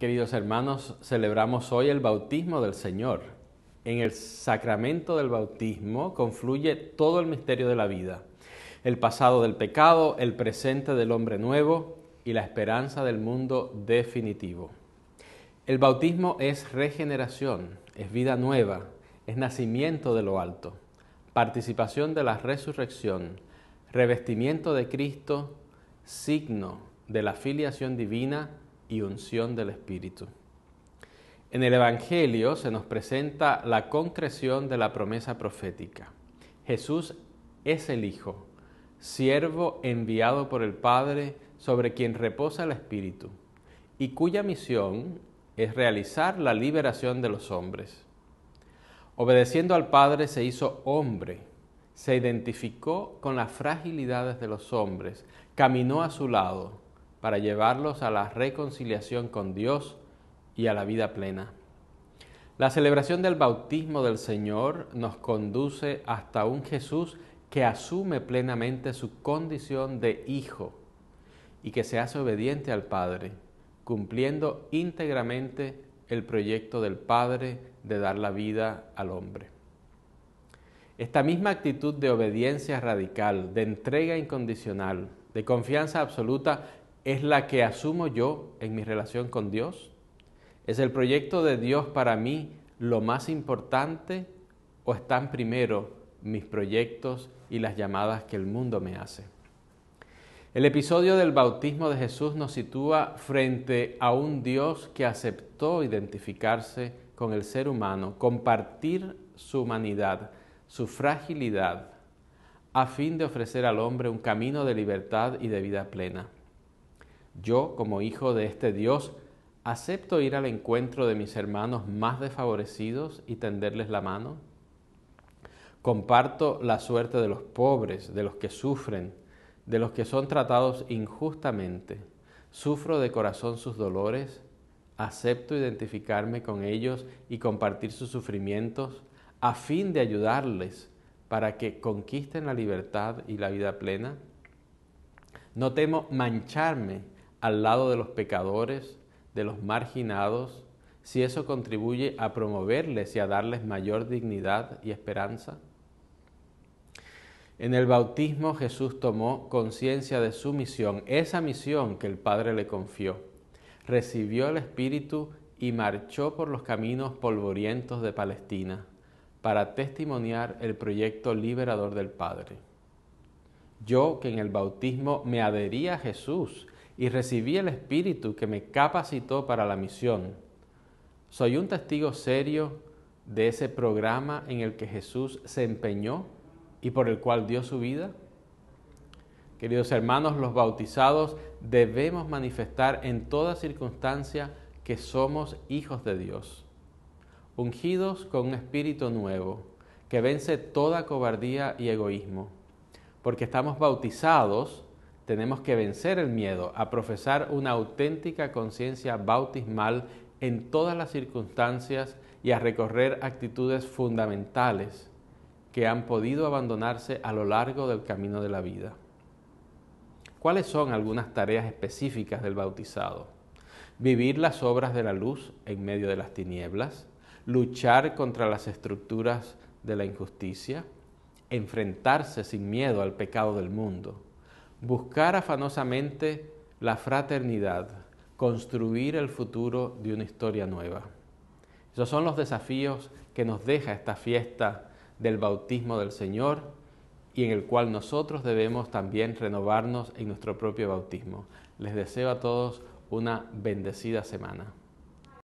Queridos hermanos, celebramos hoy el bautismo del Señor. En el sacramento del bautismo confluye todo el misterio de la vida, el pasado del pecado, el presente del hombre nuevo y la esperanza del mundo definitivo. El bautismo es regeneración, es vida nueva, es nacimiento de lo alto, participación de la resurrección, revestimiento de Cristo, signo de la filiación divina y unción del Espíritu. En el Evangelio se nos presenta la concreción de la promesa profética. Jesús es el Hijo, siervo enviado por el Padre sobre quien reposa el Espíritu, y cuya misión es realizar la liberación de los hombres. Obedeciendo al Padre se hizo hombre, se identificó con las fragilidades de los hombres, caminó a su lado, para llevarlos a la reconciliación con Dios y a la vida plena. La celebración del bautismo del Señor nos conduce hasta un Jesús que asume plenamente su condición de hijo y que se hace obediente al Padre, cumpliendo íntegramente el proyecto del Padre de dar la vida al hombre. Esta misma actitud de obediencia radical, de entrega incondicional, de confianza absoluta es la que asumo yo en mi relación con Dios? ¿Es el proyecto de Dios para mí lo más importante o están primero mis proyectos y las llamadas que el mundo me hace? El episodio del bautismo de Jesús nos sitúa frente a un Dios que aceptó identificarse con el ser humano, compartir su humanidad, su fragilidad, a fin de ofrecer al hombre un camino de libertad y de vida plena. Yo, como hijo de este Dios, acepto ir al encuentro de mis hermanos más desfavorecidos y tenderles la mano. Comparto la suerte de los pobres, de los que sufren, de los que son tratados injustamente. Sufro de corazón sus dolores, acepto identificarme con ellos y compartir sus sufrimientos a fin de ayudarles para que conquisten la libertad y la vida plena. No temo mancharme al lado de los pecadores, de los marginados, si eso contribuye a promoverles y a darles mayor dignidad y esperanza? En el bautismo Jesús tomó conciencia de su misión, esa misión que el Padre le confió. Recibió el Espíritu y marchó por los caminos polvorientos de Palestina para testimoniar el proyecto liberador del Padre. Yo que en el bautismo me adherí a Jesús y recibí el Espíritu que me capacitó para la misión. Soy un testigo serio de ese programa en el que Jesús se empeñó y por el cual dio su vida. Queridos hermanos, los bautizados debemos manifestar en toda circunstancia que somos hijos de Dios, ungidos con un espíritu nuevo que vence toda cobardía y egoísmo, porque estamos bautizados tenemos que vencer el miedo a profesar una auténtica conciencia bautismal en todas las circunstancias y a recorrer actitudes fundamentales que han podido abandonarse a lo largo del camino de la vida. ¿Cuáles son algunas tareas específicas del bautizado? Vivir las obras de la luz en medio de las tinieblas, luchar contra las estructuras de la injusticia, enfrentarse sin miedo al pecado del mundo, buscar afanosamente la fraternidad, construir el futuro de una historia nueva. Esos son los desafíos que nos deja esta fiesta del bautismo del Señor y en el cual nosotros debemos también renovarnos en nuestro propio bautismo. Les deseo a todos una bendecida semana.